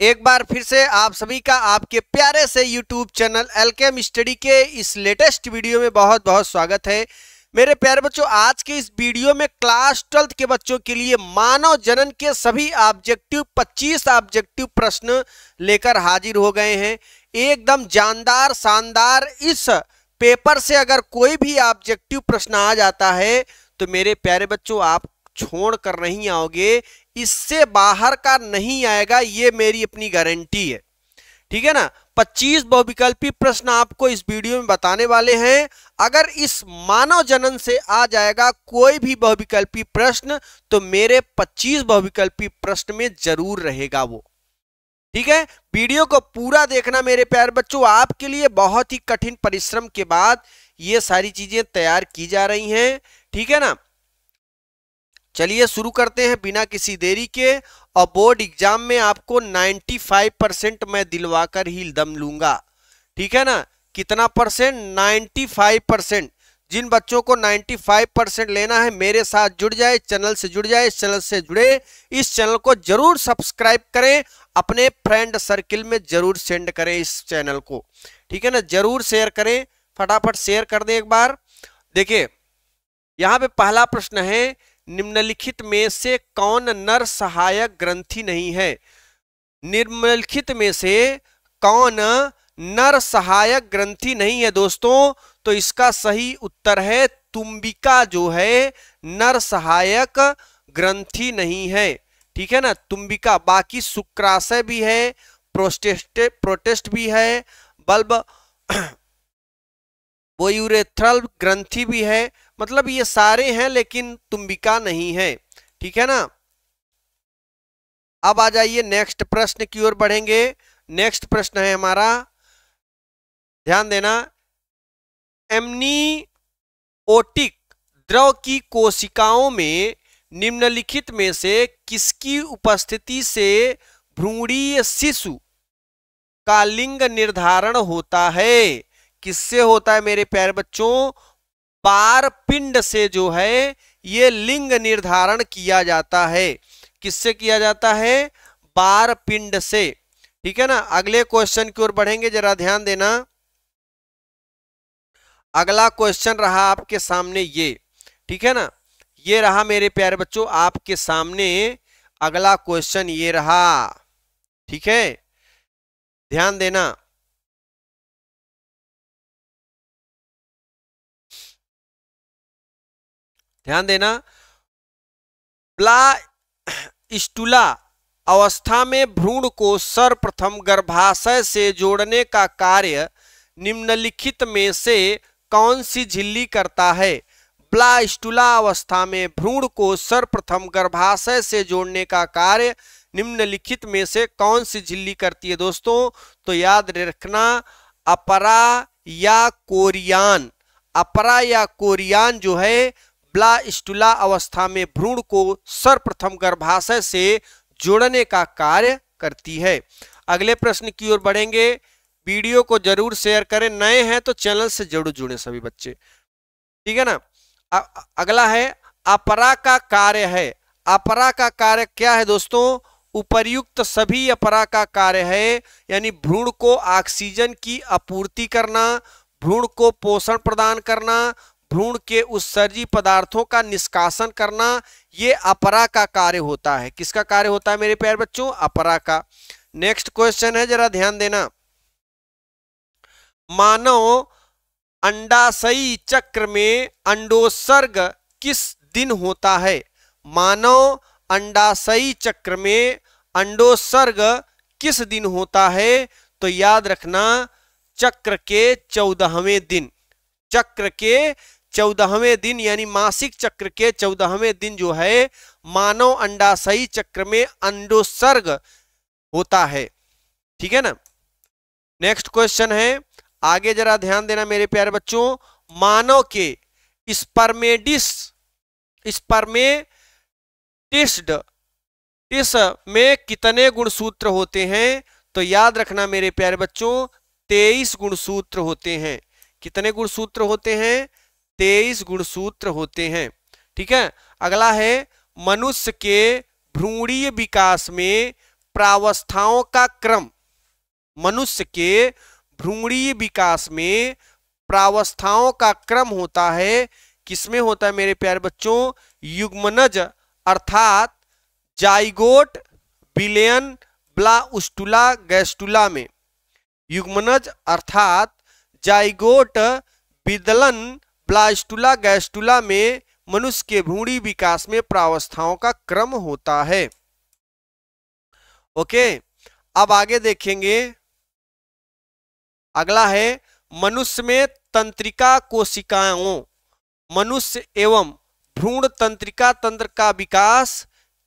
एक बार फिर से आप सभी का आपके प्यारे से यूट्यूब चैनल के स्टडी के इस लेटेस्ट वीडियो में बहुत बहुत स्वागत है मेरे प्यारे बच्चों आज के इस वीडियो में क्लास ट्वेल्थ के बच्चों के लिए मानव जनन के सभी ऑब्जेक्टिव 25 ऑब्जेक्टिव प्रश्न लेकर हाजिर हो गए हैं एकदम जानदार शानदार इस पेपर से अगर कोई भी ऑब्जेक्टिव प्रश्न आ जाता है तो मेरे प्यारे बच्चों आप छोड़ कर नहीं आओगे इससे बाहर का नहीं आएगा ये मेरी अपनी गारंटी है ठीक है ना 25 बहुविकल्पी प्रश्न आपको इस वीडियो में बताने वाले हैं अगर इस मानव जनन से आ जाएगा कोई भी बहुविकल्पी प्रश्न तो मेरे 25 बहुविकल्पी प्रश्न में जरूर रहेगा वो ठीक है वीडियो को पूरा देखना मेरे प्यार बच्चों आपके लिए बहुत ही कठिन परिश्रम के बाद ये सारी चीजें तैयार की जा रही हैं ठीक है ना चलिए शुरू करते हैं बिना किसी देरी के और बोर्ड एग्जाम में आपको 95 परसेंट मैं दिलवाकर ही दम लूंगा ठीक है ना कितना परसेंट 95 परसेंट जिन बच्चों को 95 परसेंट लेना है मेरे साथ जुड़ जाए चैनल से जुड़ जाए इस चैनल से जुड़े इस चैनल को जरूर सब्सक्राइब करें अपने फ्रेंड सर्किल में जरूर सेंड करें इस चैनल को ठीक है ना जरूर शेयर करें फटाफट शेयर कर दें एक बार देखिए यहाँ पे पहला प्रश्न है निम्नलिखित में से कौन नर सहायक ग्रंथि नहीं है निम्नलिखित में से कौन नर सहायक ग्रंथि नहीं है दोस्तों तो इसका सही उत्तर है तुम्बिका जो है नर सहायक ग्रंथि नहीं है ठीक है ना तुम्बिका बाकी शुक्राशय भी है प्रोस्टेस्ट प्रोटेस्ट भी है बल्ब वो यूरेथ्रल ग्रंथि भी है मतलब ये सारे हैं लेकिन तुम्बिका नहीं है ठीक है ना अब आ जाइए नेक्स्ट प्रश्न की ओर बढ़ेंगे नेक्स्ट प्रश्न है हमारा ध्यान देना एमनीओटिक द्रव की कोशिकाओं में निम्नलिखित में से किसकी उपस्थिति से भ्रूणीय शिशु का लिंग निर्धारण होता है किससे होता है मेरे प्यारे बच्चों पार पिंड से जो है ये लिंग निर्धारण किया जाता है किससे किया जाता है बार पिंड से ठीक है ना अगले क्वेश्चन की ओर बढ़ेंगे जरा ध्यान देना अगला क्वेश्चन रहा आपके सामने ये ठीक है ना ये रहा मेरे प्यारे बच्चों आपके सामने अगला क्वेश्चन ये रहा ठीक है ध्यान देना ध्यान देना प्ला स्टूला अवस्था में भ्रूण को सर्वप्रथम गर्भाशय से जोड़ने का कार्य निम्नलिखित में से कौन सी झिल्ली करता है ब्लास्टुला अवस्था में भ्रूण को सर्वप्रथम गर्भाशय से जोड़ने का कार्य निम्नलिखित में से कौन सी झिल्ली करती है दोस्तों तो याद रखना अपरा या कोरियान अपरा या कोरियान जो है ब्लास्टुला अवस्था में भ्रूण को सर्वप्रथम गर्भाशय से जोड़ने का कार्य करती है अगले प्रश्न की ओर बढ़ेंगे वीडियो को जरूर शेयर करें नए हैं तो चैनल से जरूर जुड़े सभी बच्चे ठीक है ना अ, अगला है अपरा का कार्य है अपरा का कार्य क्या है दोस्तों उपर्युक्त सभी अपरा का कार्य है यानी भ्रूण को ऑक्सीजन की आपूर्ति करना भ्रूण को पोषण प्रदान करना भ्रूण के उत्सर्जी पदार्थों का निष्कासन करना ये अपरा का कार्य होता है किसका कार्य होता है मेरे प्यार बच्चों अपरा का नेक्स्ट क्वेश्चन है जरा ध्यान देना मानव अंडाशयी चक्र में अंडोत्सर्ग किस दिन होता है मानव अंडाशयी चक्र में अंडोत्सर्ग किस दिन होता है तो याद रखना चक्र के चौदहवें दिन चक्र के चौदहवें दिन यानी मासिक चक्र के चौदहवें दिन जो है मानव अंडाशयी चक्र में अंडोसर्ग होता है ठीक है ना नेक्स्ट क्वेश्चन है आगे जरा ध्यान देना मेरे प्यारे बच्चों मानव के स्पर्मेडिस टिस्ड इस में कितने गुणसूत्र होते हैं तो याद रखना मेरे प्यारे बच्चों तेईस गुणसूत्र होते हैं कितने गुणसूत्र होते हैं तेईस गुणसूत्र होते हैं ठीक है अगला है मनुष्य के भ्रूणीय विकास में प्रावस्थाओं का क्रम मनुष्य के भ्रूणीय विकास में प्रावस्थाओं का क्रम होता है किसमें होता है मेरे प्यारे बच्चों युग्मनज अर्थात जाइगोट बिलियन ब्लाउस्टुला गैस्टुला में युग्मनज अर्थात जाइगोट बिदलन प्लास्टुला गैस्टुला में मनुष्य के भूणी विकास में प्रावस्थाओं का क्रम होता है ओके अब आगे देखेंगे अगला है मनुष्य में तंत्रिका कोशिकाओं मनुष्य एवं भ्रूण तंत्रिका तंत्र का विकास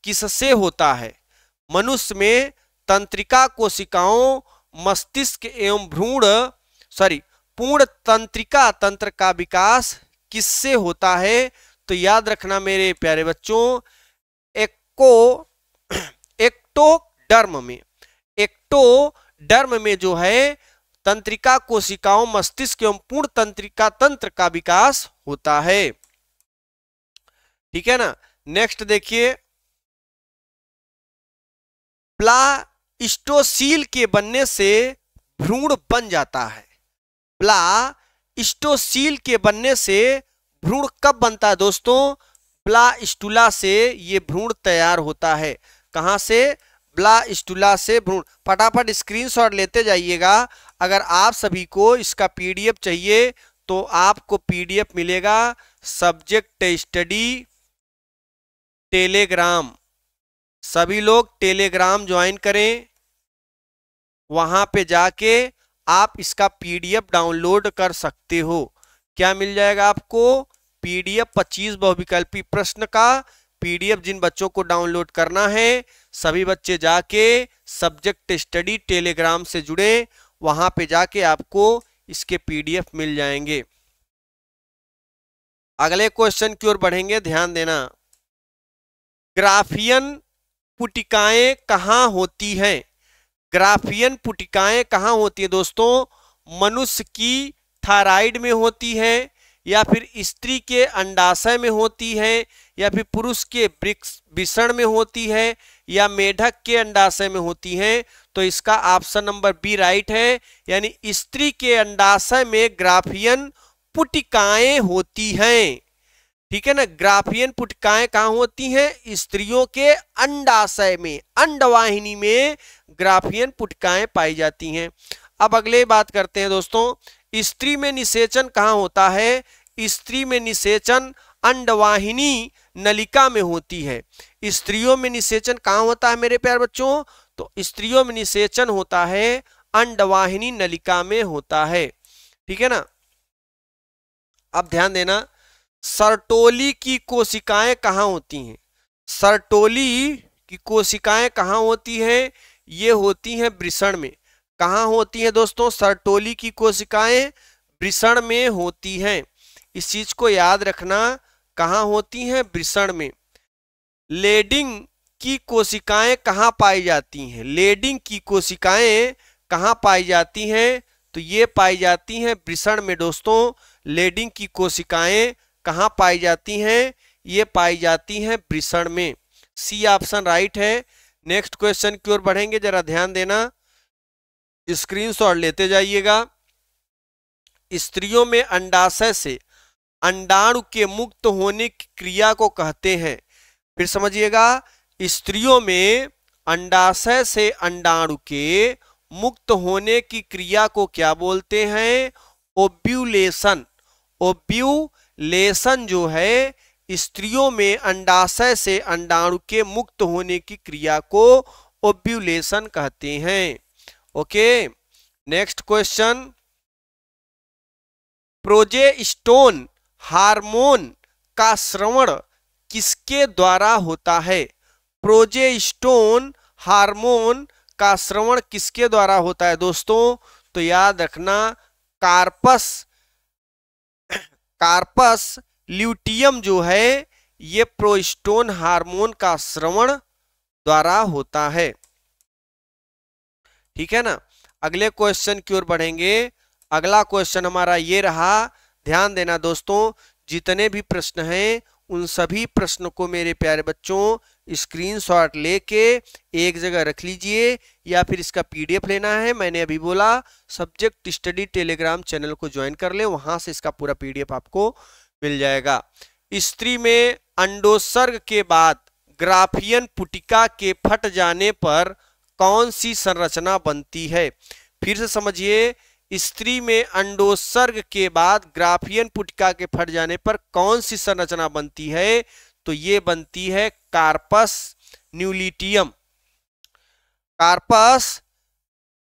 किससे होता है मनुष्य में तंत्रिका कोशिकाओं मस्तिष्क एवं भ्रूण सॉरी पूर्ण तंत्रिका तंत्र का विकास किससे होता है तो याद रखना मेरे प्यारे बच्चों एक्टो डर्म में डर्म में जो है तंत्रिका कोशिकाओं मस्तिष्क एवं पूर्ण तंत्रिका तंत्र का विकास होता है ठीक है ना नेक्स्ट देखिए प्लास्टोसील के बनने से भ्रूण बन जाता है ब्ला स्टोसील के बनने से भ्रूण कब बनता है दोस्तों ब्ला स्टूला से ये भ्रूण तैयार होता है कहाँ से ब्ला स्टूला से भ्रूण फटाफट स्क्रीनशॉट लेते जाइएगा अगर आप सभी को इसका पीडीएफ चाहिए तो आपको पीडीएफ मिलेगा सब्जेक्ट स्टडी टेलीग्राम सभी लोग टेलीग्राम ज्वाइन करें वहां पे जाके आप इसका पीडीएफ डाउनलोड कर सकते हो क्या मिल जाएगा आपको पीडीएफ 25 बहुविकल्पी प्रश्न का पीडीएफ जिन बच्चों को डाउनलोड करना है सभी बच्चे जाके सब्जेक्ट स्टडी टेलीग्राम से जुड़े वहां पे जाके आपको इसके पीडीएफ मिल जाएंगे अगले क्वेश्चन की ओर बढ़ेंगे ध्यान देना ग्राफियन पुटिकाएं कहाँ होती हैं ग्राफियन पुटिकाएं कहाँ होती हैं दोस्तों मनुष्य की थायराइड में होती हैं या फिर स्त्री के अंडाशय में होती हैं या फिर पुरुष के विषण में होती है या मेढक के अंडाशय में होती हैं तो इसका ऑप्शन नंबर बी राइट है यानी स्त्री के अंडाशय में ग्राफियन पुटिकाएं होती हैं ठीक है ना ग्राफियन पुटिकाएं कहा होती हैं स्त्रियों के अंडाशय में अंडवाहिनी में ग्राफियन पुटिकाएं पाई जाती हैं अब अगले बात करते हैं दोस्तों स्त्री में निषेचन कहाँ होता है स्त्री में निषेचन अंडवाहिनी नलिका में होती है स्त्रियों में निषेचन कहाँ होता है मेरे प्यार बच्चों तो स्त्रियों में निषेचन होता है अंडवाहिनी नलिका में होता है ठीक है ना अब ध्यान देना सरटोली की कोशिकाएं कहाँ होती हैं सरटोली की कोशिकाएं कहाँ होती हैं ये होती हैं वृषण में कहाँ होती हैं दोस्तों सरटोली की कोशिकाएं वृषण में होती हैं इस चीज को याद रखना कहाँ होती हैं वृषण में लेडिंग की कोशिकाएं कहाँ पाई जाती हैं लेडिंग की कोशिकाएं कहाँ पाई जाती हैं तो ये पाई जाती हैं वृषण में दोस्तों लेडिंग की कोशिकाएं कहाँ पाई जाती हैं ये पाई जाती हैं वृषण में सी ऑप्शन राइट है नेक्स्ट क्वेश्चन की ओर बढ़ेंगे जरा ध्यान देना स्क्रीनशॉट लेते जाइएगा स्त्रियों में अंडाशय से अंडाणु के मुक्त होने की क्रिया को कहते हैं फिर समझिएगा स्त्रियों में अंडाशय से अंडाणु के मुक्त होने की क्रिया को क्या बोलते हैं ओब्यूलेशन ओब्यू लेसन जो है स्त्रियों में अंडाशय से अंडाणु के मुक्त होने की क्रिया को ओब्यूलेशन कहते हैं okay next question progesterone hormone का श्रवण किसके द्वारा होता है प्रोजेस्टोन हार्मोन का श्रवण किसके द्वारा होता है दोस्तों तो याद रखना कार्पस कार्पस ल्यूटियम जो है ये प्रोस्टोन हार्मोन का श्रवण द्वारा होता है ठीक है ना अगले क्वेश्चन की ओर बढ़ेंगे अगला क्वेश्चन हमारा ये रहा ध्यान देना दोस्तों जितने भी प्रश्न हैं उन सभी प्रश्नों को मेरे प्यारे बच्चों स्क्रीनशॉट लेके एक जगह रख लीजिए या फिर इसका पीडीएफ लेना है मैंने अभी बोला सब्जेक्ट स्टडी टेलीग्राम चैनल को ज्वाइन कर ले वहां से इसका पूरा पीडीएफ आपको मिल जाएगा स्त्री में अंडोसर्ग के बाद ग्राफियन पुटिका के फट जाने पर कौन सी संरचना बनती है फिर से समझिए स्त्री में अंडोसर्ग के बाद ग्राफियन पुटिका के फट जाने पर कौन सी संरचना बनती है तो ये बनती है कार्पस न्यूलिटियम कार्पस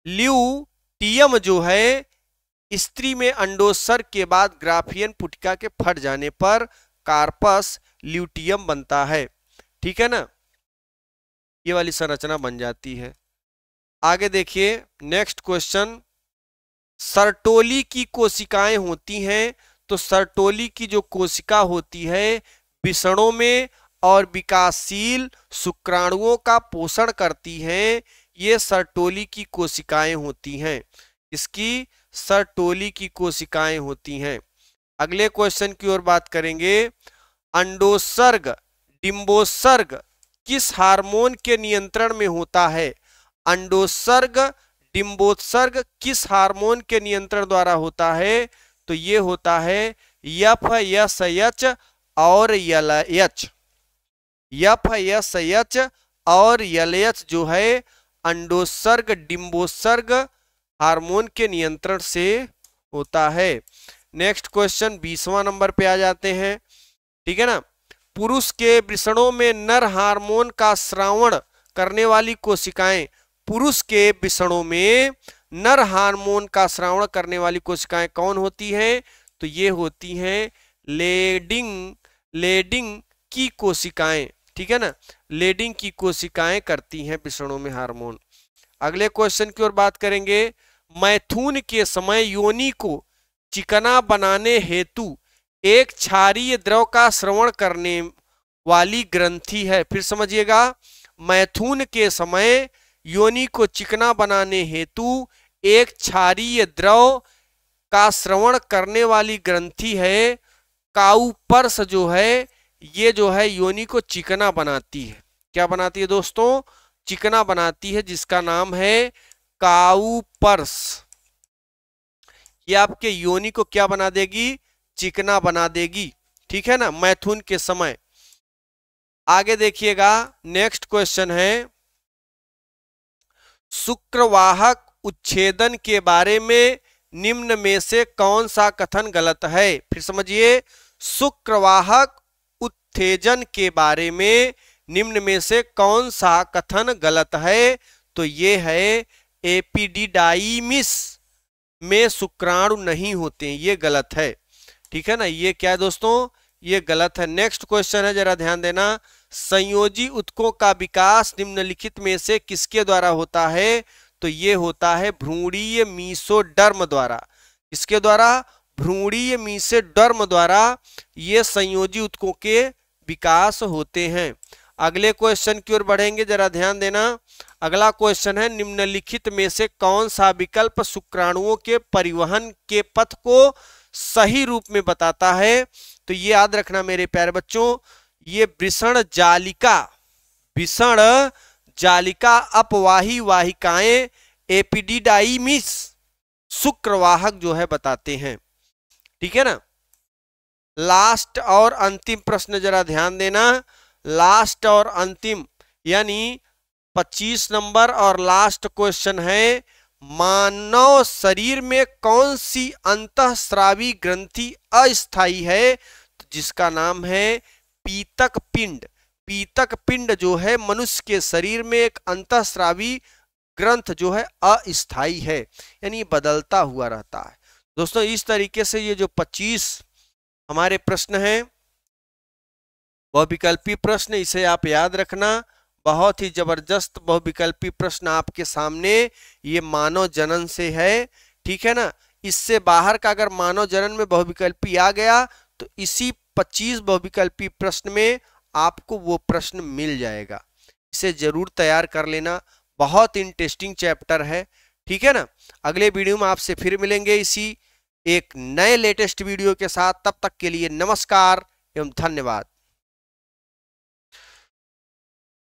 ल्यूटियम जो है स्त्री में अंडोसर के बाद ग्राफियन पुटिका के फट जाने पर कार्पस ल्यूटियम बनता है ठीक है ना ये वाली संरचना बन जाती है आगे देखिए नेक्स्ट क्वेश्चन सर्टोली की कोशिकाएं होती हैं तो सर्टोली की जो कोशिका होती है विषणों में और विकासशील शुक्राणुओं का पोषण करती हैं ये सरटोली की कोशिकाएं होती हैं इसकी सरटोली की कोशिकाएं होती हैं अगले क्वेश्चन की ओर बात करेंगे अंडोसर्ग डिम्बोसर्ग किस हार्मोन के नियंत्रण में होता है अंडोसर्ग डिम्बोत्सर्ग किस हार्मोन के नियंत्रण द्वारा होता है तो ये होता है यफ यस यच और L H F S H और यल एच जो है अंडोसर्ग डिम्बोसर्ग हार्मोन के नियंत्रण से होता है नेक्स्ट क्वेश्चन बीसवा नंबर पे आ जाते हैं ठीक है ना पुरुष के वृषणों में नर हार्मोन का श्रावण करने वाली कोशिकाएं पुरुष के विषणों में नर हार्मोन का श्रावण करने वाली कोशिकाएं कौन होती हैं तो ये होती हैं लेडिंग लेडिंग की कोशिकाएं ठीक है ना लेडिंग की कोशिकाएं करती हैं विषणों में हार्मोन अगले क्वेश्चन की ओर बात करेंगे मैथुन के समय योनि को चिकना बनाने हेतु एक क्षारीय द्रव का श्रवण करने वाली ग्रंथि है फिर समझिएगा मैथुन के समय योनि को चिकना बनाने हेतु एक क्षारीय द्रव का श्रवण करने वाली ग्रंथि है काउपर्स जो है ये जो है योनि को चिकना बनाती है क्या बनाती है दोस्तों चिकना बनाती है जिसका नाम है काउपर्स ये आपके योनि को क्या बना देगी चिकना बना देगी ठीक है ना मैथुन के समय आगे देखिएगा नेक्स्ट क्वेश्चन है शुक्रवाहक उच्छेदन के बारे में निम्न में से कौन सा कथन गलत है फिर समझिए शुक्रवाहक उत्तेजन के बारे में निम्न में से कौन सा कथन गलत है तो ये है एपिडिडाइमिस में शुक्राणु नहीं होते ये गलत है ठीक है ना ये क्या है दोस्तों ये गलत है नेक्स्ट क्वेश्चन है जरा ध्यान देना संयोजी उत्कों का विकास निम्नलिखित में से किसके द्वारा होता है तो ये होता है भ्रूणीय मीसोडर्म द्वारा इसके द्वारा भ्रूणीय डर्म द्वारा ये संयोजी उत्कों के विकास होते हैं अगले क्वेश्चन की ओर बढ़ेंगे जरा ध्यान देना अगला क्वेश्चन है निम्नलिखित में से कौन सा विकल्प शुक्राणुओं के परिवहन के पथ को सही रूप में बताता है तो ये याद रखना मेरे प्यारे बच्चों ये भीषण जालिका भीषण जालिका अपवाही वाहिकाएं एपिडिडाइमिस शुक्रवाहक जो है बताते हैं ठीक है ना लास्ट और अंतिम प्रश्न जरा ध्यान देना लास्ट और अंतिम यानी 25 नंबर और लास्ट क्वेश्चन है मानव शरीर में कौन सी श्रावी ग्रंथि अस्थाई है तो जिसका नाम है पीतक पिंड पीतक पिंड जो है मनुष्य के शरीर में एक श्रावी ग्रंथ जो है अस्थाई है यानी बदलता हुआ रहता है दोस्तों इस तरीके से ये जो 25 हमारे प्रश्न हैं बहुविकल्पी प्रश्न इसे आप याद रखना बहुत ही जबरदस्त बहुविकल्पी प्रश्न आपके सामने ये मानव जनन से है ठीक है ना इससे बाहर का अगर मानव जनन में बहुविकल्पी आ गया तो इसी 25 बहुविकल्पी प्रश्न में आपको वो प्रश्न मिल जाएगा इसे जरूर तैयार कर लेना बहुत इंटरेस्टिंग चैप्टर है ठीक है ना अगले वीडियो में आपसे फिर मिलेंगे इसी एक नए लेटेस्ट वीडियो के साथ तब तक के लिए नमस्कार एवं धन्यवाद